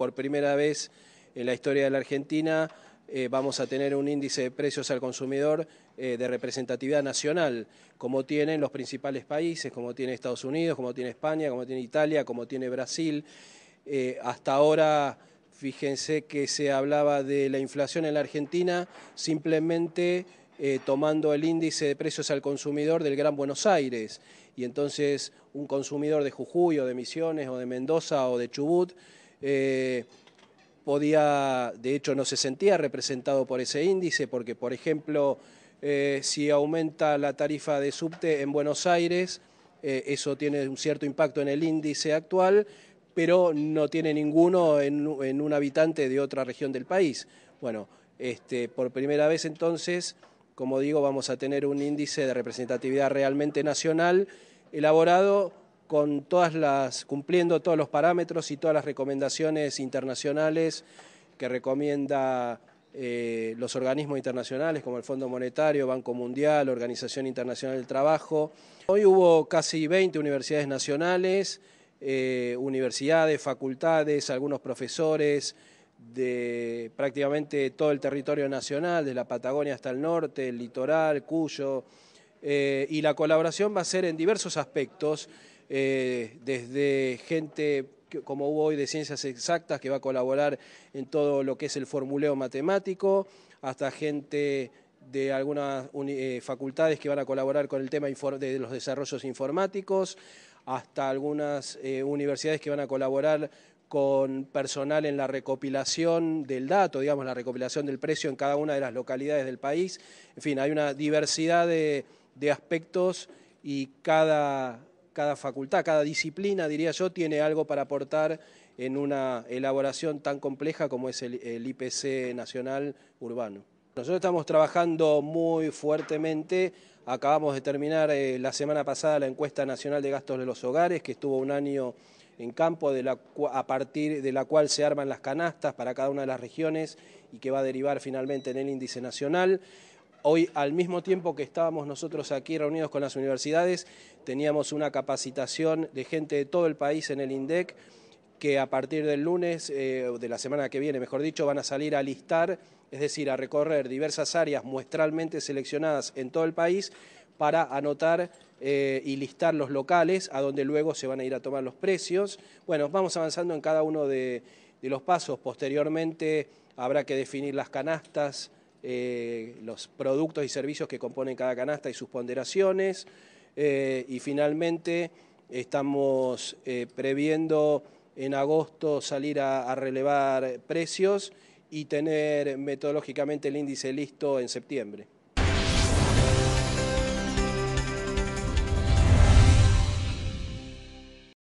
por primera vez en la historia de la Argentina eh, vamos a tener un índice de precios al consumidor eh, de representatividad nacional, como tienen los principales países, como tiene Estados Unidos, como tiene España, como tiene Italia, como tiene Brasil. Eh, hasta ahora, fíjense que se hablaba de la inflación en la Argentina simplemente tomando el índice de precios al consumidor del Gran Buenos Aires. Y entonces un consumidor de Jujuy o de Misiones o de Mendoza o de Chubut eh, podía, de hecho, no se sentía representado por ese índice, porque, por ejemplo, eh, si aumenta la tarifa de subte en Buenos Aires, eh, eso tiene un cierto impacto en el índice actual, pero no tiene ninguno en, en un habitante de otra región del país. Bueno, este, por primera vez entonces, como digo, vamos a tener un índice de representatividad realmente nacional elaborado con todas las, cumpliendo todos los parámetros y todas las recomendaciones internacionales que recomienda eh, los organismos internacionales como el Fondo Monetario, Banco Mundial, Organización Internacional del Trabajo. Hoy hubo casi 20 universidades nacionales, eh, universidades, facultades, algunos profesores de prácticamente todo el territorio nacional, de la Patagonia hasta el norte, el litoral, Cuyo, eh, y la colaboración va a ser en diversos aspectos, eh, desde gente como hubo hoy de ciencias exactas que va a colaborar en todo lo que es el formuleo matemático, hasta gente de algunas eh, facultades que van a colaborar con el tema de los desarrollos informáticos, hasta algunas universidades que van a colaborar con personal en la recopilación del dato, digamos, la recopilación del precio en cada una de las localidades del país. En fin, hay una diversidad de, de aspectos y cada, facultad, cada disciplina, diría yo, tiene algo para aportar en una elaboración tan compleja como es el, IPC nacional urbano. Nosotros estamos trabajando muy fuertemente. Acabamos de terminar eh, la semana pasada la encuesta nacional de gastos de los hogares, que estuvo un año en campo, a partir de la cual se arman las canastas para cada una de las regiones y que va a derivar finalmente en el índice nacional. Hoy, al mismo tiempo que estábamos nosotros aquí reunidos con las universidades, teníamos una capacitación de gente de todo el país en el INDEC, que a partir del lunes, eh, de la semana que viene, mejor dicho, van a salir a listar, es decir, a recorrer diversas áreas muestralmente seleccionadas en todo el país para anotar eh, y listar los locales a donde luego se van a ir a tomar los precios. Bueno, vamos avanzando en cada uno de los pasos. Posteriormente habrá que definir las canastas eh, los productos y servicios que componen cada canasta y sus ponderaciones. Eh, y finalmente estamos eh, previendo en agosto salir a relevar precios y tener metodológicamente el índice listo en septiembre.